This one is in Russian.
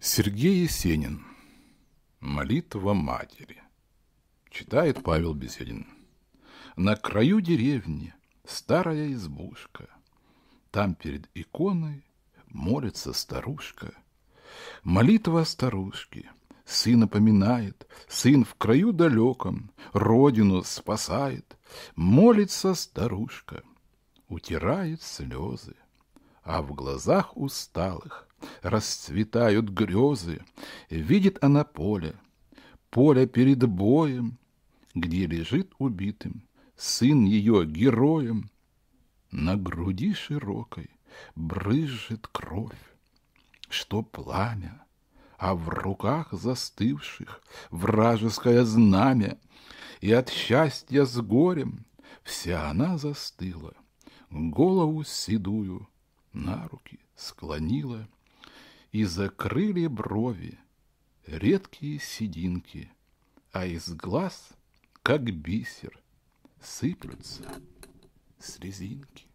Сергей Есенин. Молитва матери. Читает Павел Беседин. На краю деревни старая избушка. Там перед иконой молится старушка. Молитва старушки. Сын напоминает. сын в краю далеком, родину спасает. Молится старушка, утирает слезы, а в глазах усталых – расцветают грезы, Видит она поле, поле перед боем, Где лежит убитым сын ее героем. На груди широкой брызжет кровь, Что пламя, а в руках застывших вражеское знамя, И от счастья с горем вся она застыла, Голову седую на руки склонила — и закрыли брови, редкие сединки, а из глаз, как бисер, сыплются слезинки.